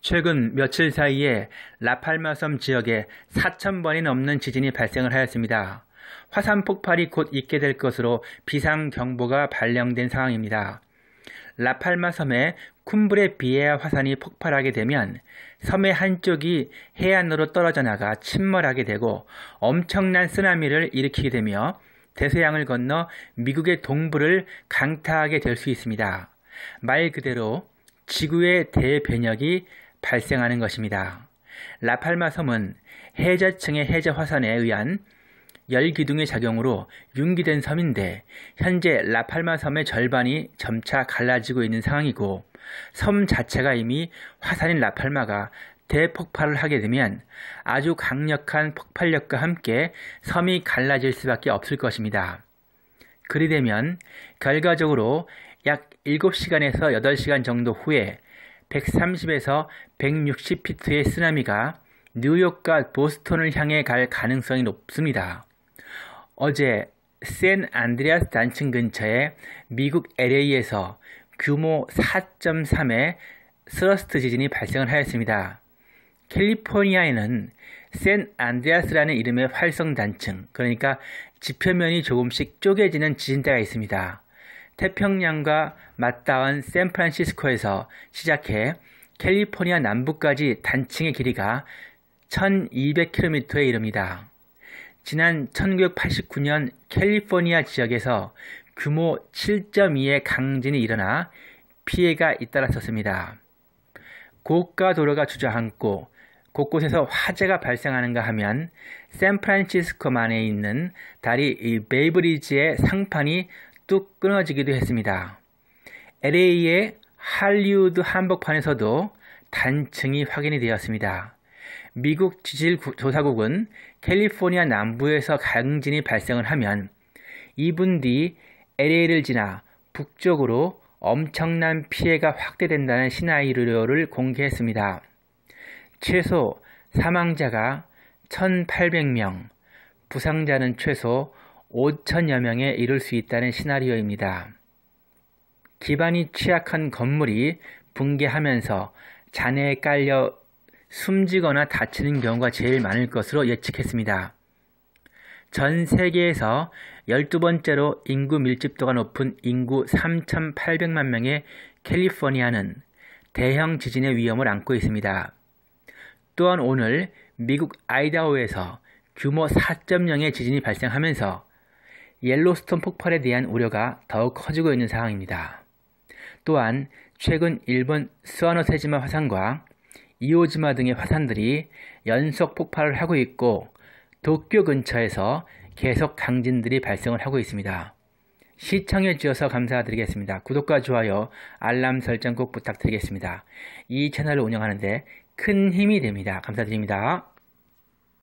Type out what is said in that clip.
최근 며칠 사이에 라팔마섬 지역에 4천 번이 넘는 지진이 발생을 하였습니다. 화산 폭발이 곧 있게 될 것으로 비상 경보가 발령된 상황입니다. 라팔마 섬의 쿰브레 비에아 화산이 폭발하게 되면 섬의 한쪽이 해안으로 떨어져 나가 침몰하게 되고 엄청난 쓰나미를 일으키게 되며 대서양을 건너 미국의 동부를 강타하게 될 수 있습니다. 말 그대로 지구의 대변역이 발생하는 것입니다. 라팔마 섬은 해저층의 해저 화산에 의한 열 기둥의 작용으로 융기된 섬인데 현재 라팔마 섬의 절반이 점차 갈라지고 있는 상황이고 섬 자체가 이미 화산인 라팔마가 대폭발을 하게 되면 아주 강력한 폭발력과 함께 섬이 갈라질 수밖에 없을 것입니다. 그리 되면 결과적으로 약 7시간에서 8시간 정도 후에 130에서 160피트의 쓰나미가 뉴욕과 보스턴을 향해 갈 가능성이 높습니다. 어제 샌 안드레아스 단층 근처에 미국 LA에서 규모 4.3의 스러스트 지진이 발생을 하였습니다. 캘리포니아에는 샌 안드레아스라는 이름의 활성 단층, 그러니까 지표면이 조금씩 쪼개지는 지진대가 있습니다. 태평양과 맞닿은 샌프란시스코에서 시작해 캘리포니아 남부까지 단층의 길이가 1200km에 이릅니다. 지난 1989년 캘리포니아 지역에서 규모 7.2의 강진이 일어나 피해가 잇따랐었습니다. 고가 도로가 주저앉고 곳곳에서 화재가 발생하는가 하면 샌프란시스코만에 있는 다리 베이브리지의 상판이 뚝 끊어지기도 했습니다. LA의 할리우드 한복판에서도 단층이 확인이 되었습니다. 미국 지질조사국은 캘리포니아 남부에서 강진이 발생을 하면 2분 뒤 LA를 지나 북쪽으로 엄청난 피해가 확대된다는 시나리오를 공개했습니다. 최소 사망자가 1,800명, 부상자는 최소 5천여 명에 이를 수 있다는 시나리오입니다. 기반이 취약한 건물이 붕괴하면서 잔해에 깔려 숨지거나 다치는 경우가 제일 많을 것으로 예측했습니다. 전 세계에서 12번째로 인구 밀집도가 높은 인구 3,800만 명의 캘리포니아는 대형 지진의 위험을 안고 있습니다. 또한 오늘 미국 아이다호에서 규모 4.0의 지진이 발생하면서 옐로스톤 폭발에 대한 우려가 더욱 커지고 있는 상황입니다. 또한 최근 일본 스와노세지마 화산과 이오지마 등의 화산들이 연속 폭발을 하고 있고 도쿄 근처에서 계속 강진들이 발생을 하고 있습니다. 시청해 주셔서 감사드리겠습니다. 구독과 좋아요, 알람 설정 꼭 부탁드리겠습니다. 이 채널을 운영하는데 큰 힘이 됩니다. 감사드립니다.